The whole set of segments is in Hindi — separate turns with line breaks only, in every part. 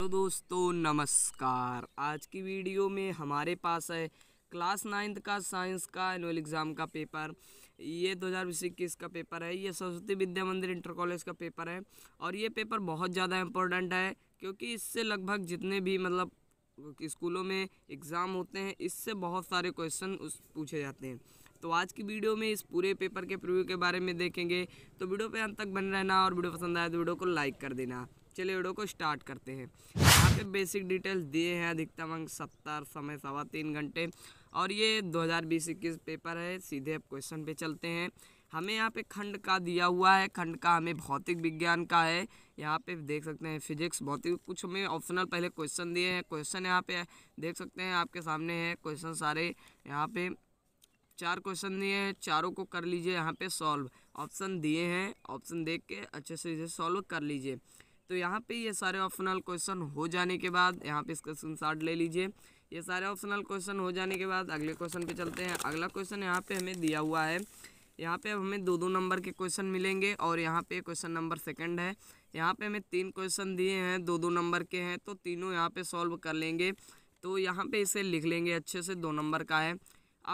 तो दोस्तों नमस्कार आज की वीडियो में हमारे पास है क्लास नाइन्थ का साइंस का एनुअल एग्ज़ाम का पेपर ये दो हज़ार इक्कीस का पेपर है ये सरस्वती विद्या मंदिर इंटर कॉलेज का पेपर है और ये पेपर बहुत ज़्यादा इम्पोर्टेंट है क्योंकि इससे लगभग जितने भी मतलब स्कूलों में एग्ज़ाम होते हैं इससे बहुत सारे क्वेश्चन उस पूछे जाते हैं तो आज की वीडियो में इस पूरे पेपर के प्रव्यू के बारे में देखेंगे तो वीडियो पे अंत तक बन रहना और वीडियो पसंद आए तो वीडियो को लाइक कर देना चलिए वीडियो को स्टार्ट करते हैं यहाँ पे बेसिक डिटेल्स दिए हैं अधिकतम अंक सत्तर समय सवा तीन घंटे और ये बीस इक्कीस पेपर है सीधे अब क्वेश्चन पे चलते हैं हमें यहाँ पे खंड का दिया हुआ है खंड का हमें भौतिक विज्ञान का है यहाँ पे देख सकते हैं फिजिक्स भौतिक कुछ हमें ऑप्शनल पहले क्वेश्चन दिए हैं क्वेश्चन यहाँ पे देख सकते हैं आपके सामने है क्वेश्चन सारे यहाँ पे चार क्वेश्चन दिए हैं चारों को कर लीजिए यहाँ पे सॉल्व ऑप्शन दिए हैं ऑप्शन देख के अच्छे से इसे सॉल्व कर लीजिए तो यहाँ पे ये सारे ऑप्शनल क्वेश्चन हो जाने के बाद यहाँ पे इसका स्क्रीन ले लीजिए ये सारे ऑप्शनल क्वेश्चन हो जाने के बाद अगले क्वेश्चन पे चलते हैं अगला क्वेश्चन यहाँ पे हमें दिया हुआ है यहाँ पे हमें दो दो नंबर के क्वेश्चन मिलेंगे और यहाँ पे क्वेश्चन नंबर सेकंड है यहाँ पे हमें तीन क्वेश्चन दिए हैं दो दो नंबर के हैं तो तीनों यहाँ पे सॉल्व कर लेंगे तो यहाँ पे इसे लिख लेंगे अच्छे से दो नंबर का है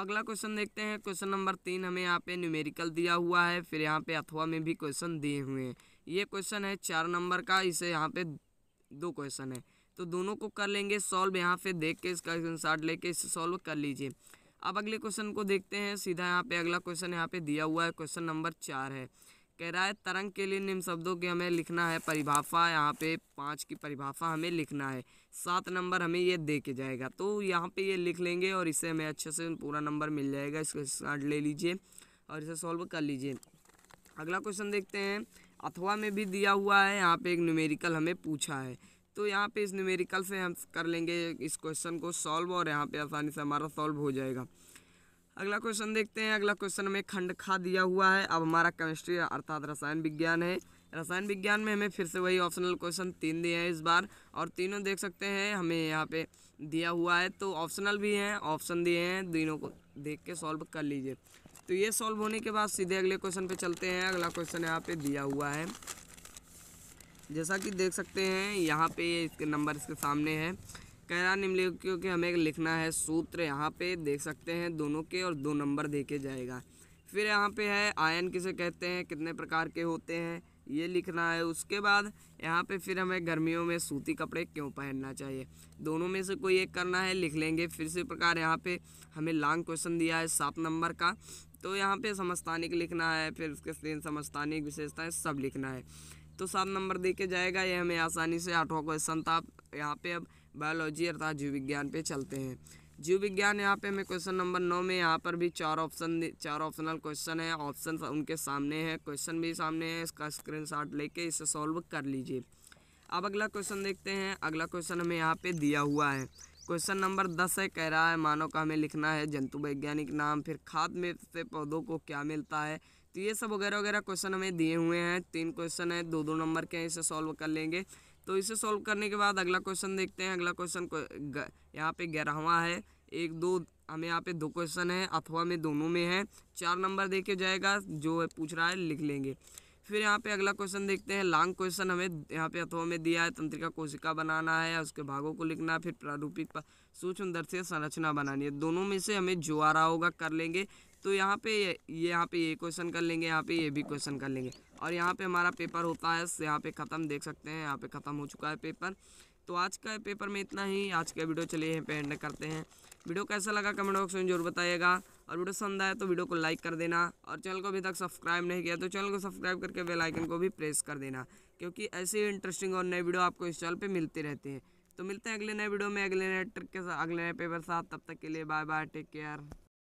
अगला क्वेश्चन देखते हैं क्वेश्चन नंबर तीन हमें यहाँ पे न्यूमेरिकल दिया हुआ है फिर यहाँ पे अथवा में भी क्वेश्चन दिए हुए हैं ये क्वेश्चन है चार नंबर का इसे यहाँ पे दो क्वेश्चन है तो दोनों को कर लेंगे सॉल्व यहाँ पे देख के इसका शार्ट लेके इसे सॉल्व कर लीजिए अब अगले क्वेश्चन को देखते हैं सीधा यहाँ पे अगला क्वेश्चन यहाँ पे दिया हुआ है क्वेश्चन नंबर चार है कह रहा है तरंग के लिए निम्न शब्दों के हमें लिखना है परिभाषा यहाँ पे पाँच की परिभाषा हमें लिखना है सात नंबर हमें ये दे के जाएगा तो यहाँ पे ये लिख लेंगे और इसे हमें अच्छे से पूरा नंबर मिल जाएगा इसको ले लीजिए और इसे सॉल्व कर लीजिए अगला क्वेश्चन देखते हैं अथवा में भी दिया हुआ है यहाँ पे एक न्यूमेरिकल हमें पूछा है तो यहाँ पे इस न्यूमेरिकल से हम कर लेंगे इस क्वेश्चन को सॉल्व और यहाँ पे आसानी से हमारा सॉल्व हो जाएगा अगला क्वेश्चन देखते हैं अगला क्वेश्चन हमें खंड खा दिया हुआ है अब हमारा केमिस्ट्री अर्थात रसायन विज्ञान है रसायन विज्ञान में हमें फिर से वही ऑप्शनल क्वेश्चन तीन दिए हैं इस बार और तीनों देख सकते हैं हमें यहाँ पे दिया हुआ है तो ऑप्शनल भी हैं ऑप्शन दिए हैं तीनों को देख के सॉल्व कर लीजिए तो ये सॉल्व होने के बाद सीधे अगले क्वेश्चन पे चलते हैं अगला क्वेश्चन यहाँ पे दिया हुआ है जैसा कि देख सकते हैं यहाँ पे इसके नंबर इसके सामने है कह रहा निम्नलिखित क्योंकि हमें लिखना है सूत्र यहाँ पे देख सकते हैं दोनों के और दो नंबर दे जाएगा फिर यहाँ पे है आयन किसे कहते हैं कितने प्रकार के होते हैं ये लिखना है उसके बाद यहाँ पे फिर हमें गर्मियों में सूती कपड़े क्यों पहनना चाहिए दोनों में से कोई एक करना है लिख लेंगे फिर इसी प्रकार यहाँ पे हमें लॉन्ग क्वेश्चन दिया है सात नंबर का तो यहाँ पे समस्तानिक लिखना है फिर उसके तीन समस्तानिक विशेषताएँ सब लिखना है तो सात नंबर दे के जाएगा ये हमें आसानी से आठवां क्वेश्चन था यहाँ पे अब बायोलॉजी अर्थात जीव विज्ञान पे चलते हैं जीव विज्ञान यहाँ पे हमें क्वेश्चन नंबर नौ में यहाँ पर भी चार ऑप्शन चार ऑप्शनल क्वेश्चन है ऑप्शन उनके सामने है क्वेश्चन भी सामने है इसका स्क्रीनशॉट लेके इसे सॉल्व कर लीजिए अब अगला क्वेश्चन देखते हैं अगला क्वेश्चन हमें यहाँ पे दिया हुआ है क्वेश्चन नंबर दस है कह रहा है मानव का हमें लिखना है जंतु वैज्ञानिक नाम फिर खाद में से पौधों को क्या मिलता है तो ये सब वगैरह वगैरह क्वेश्चन हमें दिए हुए हैं तीन क्वेश्चन है दो दो नंबर के हैं इसे सॉल्व कर लेंगे तो इसे सॉल्व करने के बाद अगला क्वेश्चन देखते हैं अगला क्वेश्चन यहाँ पे ग्यारहवा है एक दो हमें यहाँ पे दो क्वेश्चन है अथवा में दोनों में है चार नंबर देखे जाएगा जो है पूछ रहा है लिख लेंगे फिर यहाँ पे अगला क्वेश्चन देखते हैं लॉन्ग क्वेश्चन हमें यहाँ पे अथवा में दिया है तंत्रिका कोशिका बनाना है उसके भागों को लिखना है फिर प्रारूपिक सूक्ष्म दर्शी संरचना बनानी है दोनों में से हमें जो आ रहा होगा कर लेंगे तो यहाँ पे ये यहाँ पे ये क्वेश्चन कर लेंगे यहाँ पे ये भी क्वेश्चन कर लेंगे और यहाँ पे हमारा पेपर होता है यहाँ पे ख़त्म देख सकते हैं यहाँ पे ख़त्म हो चुका है पेपर तो आज का पेपर में इतना ही आज का वीडियो चलिए यहाँ पे एंड करते हैं वीडियो कैसा लगा कमेंट बॉक्स में जरूर बताइएगा और वीडियो पसंद आया तो वीडियो को लाइक कर देना और चैनल को अभी तक सब्सक्राइब नहीं किया तो चैनल को सब्सक्राइब करके बेल आइकन को भी प्रेस कर देना क्योंकि ऐसे इंटरेस्टिंग और नए वीडियो आपको इस चैनल पर मिलते रहते हैं तो मिलते हैं अगले नए वीडियो में अगले नए ट्रिक के साथ अगले नए पेपर साथ तब तक के लिए बाय बाय टेक केयर